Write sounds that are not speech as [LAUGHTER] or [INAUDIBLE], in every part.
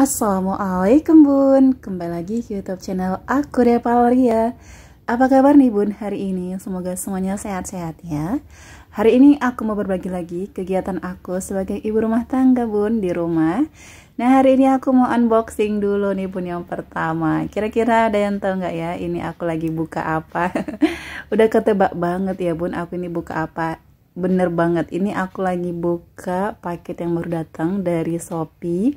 Assalamualaikum Bun, kembali lagi ke YouTube channel aku Depalria Apa kabar nih Bun hari ini? Semoga semuanya sehat-sehat ya. Hari ini aku mau berbagi lagi kegiatan aku sebagai ibu rumah tangga Bun di rumah. Nah hari ini aku mau unboxing dulu nih Bun yang pertama. Kira-kira ada yang tahu gak ya ini aku lagi buka apa? [LAUGHS] Udah ketebak banget ya Bun aku ini buka apa? Bener banget ini aku lagi buka paket yang baru datang dari Shopee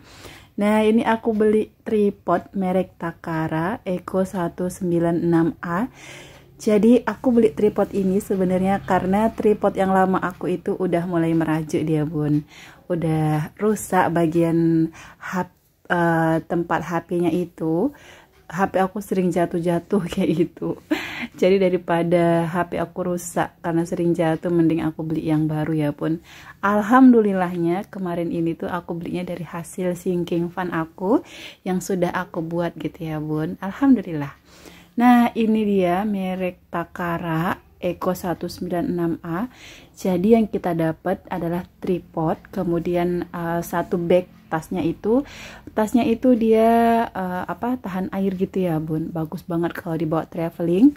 Nah, ini aku beli tripod merek Takara Eco 196A. Jadi, aku beli tripod ini sebenarnya karena tripod yang lama aku itu udah mulai merajuk dia, Bun. Udah rusak bagian hap, uh, tempat HP-nya itu. HP aku sering jatuh-jatuh [LAUGHS] kayak gitu jadi daripada HP aku rusak karena sering jatuh mending aku beli yang baru ya pun alhamdulillahnya kemarin ini tuh aku belinya dari hasil sinking fan aku yang sudah aku buat gitu ya bun alhamdulillah nah ini dia merek Takara Eco 196A jadi yang kita dapat adalah tripod kemudian uh, satu back tasnya itu tasnya itu dia uh, apa tahan air gitu ya bun bagus banget kalau dibawa traveling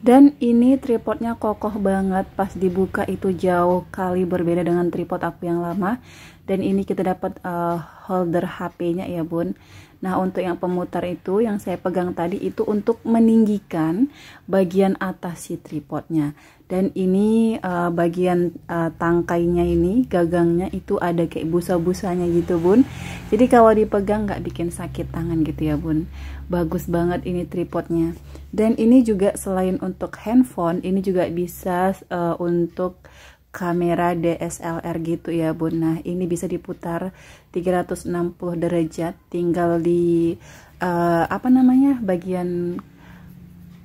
dan ini tripodnya kokoh banget pas dibuka itu jauh kali berbeda dengan tripod aku yang lama dan ini kita dapat uh, holder HP-nya ya bun nah untuk yang pemutar itu yang saya pegang tadi itu untuk meninggikan bagian atas si tripodnya dan ini uh, bagian uh, tangkainya ini gagangnya itu ada kayak busa-busanya gitu bun jadi kalau dipegang nggak bikin sakit tangan gitu ya bun bagus banget ini tripodnya dan ini juga selain untuk handphone ini juga bisa uh, untuk kamera DSLR gitu ya bun nah ini bisa diputar 360 derajat tinggal di uh, apa namanya bagian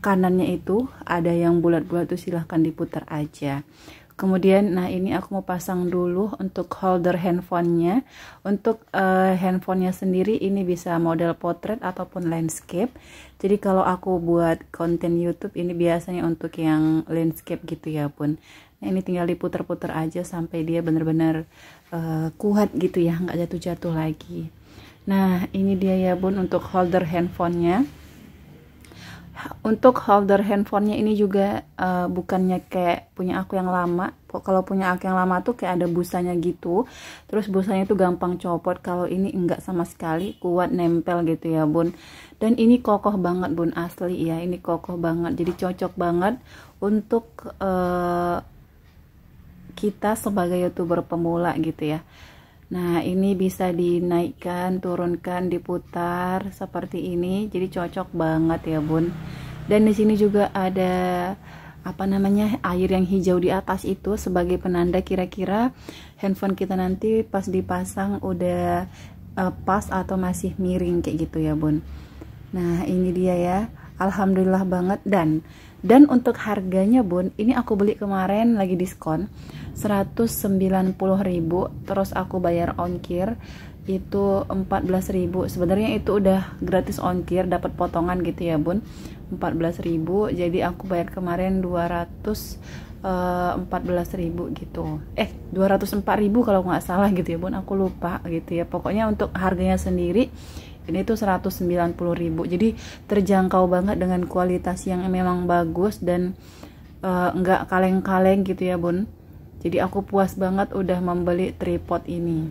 kanannya itu ada yang bulat-bulat itu silahkan diputar aja kemudian nah ini aku mau pasang dulu untuk holder handphonenya untuk uh, handphonenya sendiri ini bisa model potret ataupun landscape jadi kalau aku buat konten YouTube ini biasanya untuk yang landscape gitu ya pun nah ini tinggal diputar-putar aja sampai dia benar-benar uh, kuat gitu ya nggak jatuh-jatuh lagi nah ini dia ya bun untuk holder handphonenya untuk holder handphonenya ini juga uh, bukannya kayak punya aku yang lama kalau punya aku yang lama tuh kayak ada busanya gitu terus busanya tuh gampang copot kalau ini enggak sama sekali kuat nempel gitu ya bun dan ini kokoh banget bun asli ya ini kokoh banget jadi cocok banget untuk uh, kita sebagai youtuber pemula gitu ya Nah ini bisa dinaikkan, turunkan, diputar seperti ini. Jadi cocok banget ya bun. Dan di sini juga ada apa namanya air yang hijau di atas itu sebagai penanda kira-kira handphone kita nanti pas dipasang udah uh, pas atau masih miring kayak gitu ya bun. Nah ini dia ya alhamdulillah banget dan dan untuk harganya bun ini aku beli kemarin lagi diskon 190.000 terus aku bayar ongkir itu 14.000 sebenarnya itu udah gratis ongkir dapat potongan gitu ya bun 14.000 jadi aku bayar kemarin 200 14.000 eh, gitu eh 204.000 kalau nggak salah gitu ya bun aku lupa gitu ya pokoknya untuk harganya sendiri ini tuh 190 ribu, jadi terjangkau banget dengan kualitas yang memang bagus dan enggak eh, uh, kaleng-kaleng gitu ya bun jadi aku puas banget udah membeli tripod ini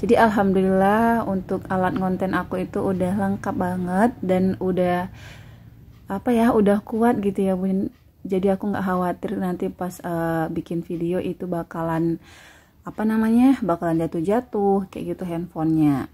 jadi alhamdulillah untuk alat konten aku itu udah lengkap banget dan udah apa ya udah kuat gitu ya bun jadi aku nggak khawatir nanti pas uh, bikin video itu bakalan apa namanya bakalan jatuh-jatuh kayak gitu handphonenya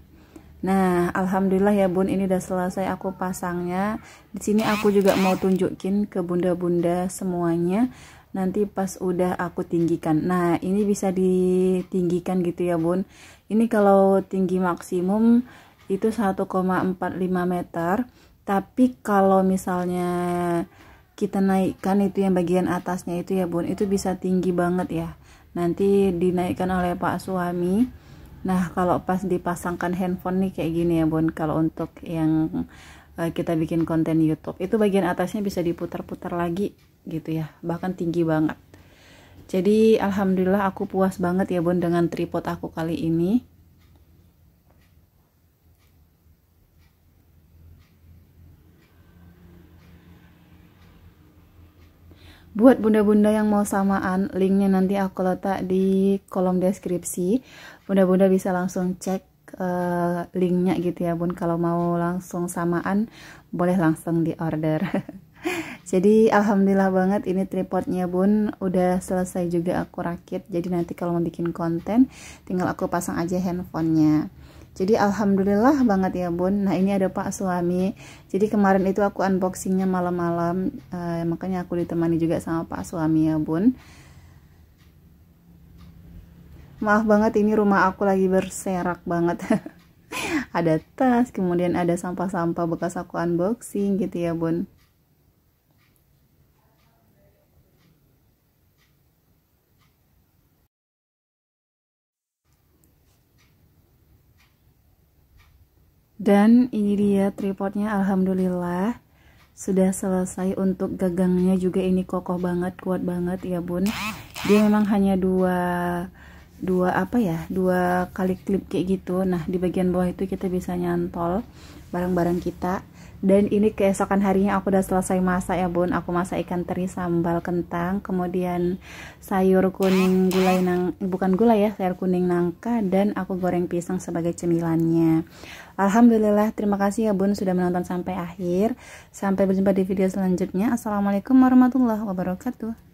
Nah, alhamdulillah ya Bun, ini udah selesai aku pasangnya. Di sini aku juga mau tunjukin ke bunda-bunda semuanya. Nanti pas udah aku tinggikan. Nah, ini bisa ditinggikan gitu ya Bun. Ini kalau tinggi maksimum itu 1,45 meter. Tapi kalau misalnya kita naikkan itu yang bagian atasnya itu ya Bun, itu bisa tinggi banget ya. Nanti dinaikkan oleh Pak suami Nah, kalau pas dipasangkan handphone nih kayak gini ya, Bun. Kalau untuk yang uh, kita bikin konten YouTube, itu bagian atasnya bisa diputar-putar lagi gitu ya. Bahkan tinggi banget. Jadi, alhamdulillah aku puas banget ya, Bun, dengan tripod aku kali ini. buat bunda-bunda yang mau samaan linknya nanti aku letak di kolom deskripsi bunda-bunda bisa langsung cek uh, linknya gitu ya bun kalau mau langsung samaan boleh langsung di order [LAUGHS] jadi alhamdulillah banget ini tripodnya bun udah selesai juga aku rakit jadi nanti kalau mau bikin konten tinggal aku pasang aja handphonenya jadi alhamdulillah banget ya bun nah ini ada pak suami jadi kemarin itu aku unboxingnya malam-malam eh, makanya aku ditemani juga sama pak suami ya bun maaf banget ini rumah aku lagi berserak banget [LAUGHS] ada tas kemudian ada sampah-sampah bekas aku unboxing gitu ya bun dan ini dia tripodnya alhamdulillah sudah selesai untuk gagangnya juga ini kokoh banget kuat banget ya bun dia memang hanya dua dua apa ya dua kali klip kayak gitu nah di bagian bawah itu kita bisa nyantol barang-barang kita dan ini keesokan harinya aku udah selesai masak ya bun aku masak ikan teri sambal kentang kemudian sayur kuning gulai nang bukan gulai ya sayur kuning nangka dan aku goreng pisang sebagai cemilannya Alhamdulillah terima kasih ya bun sudah menonton sampai akhir sampai berjumpa di video selanjutnya Assalamualaikum warahmatullahi wabarakatuh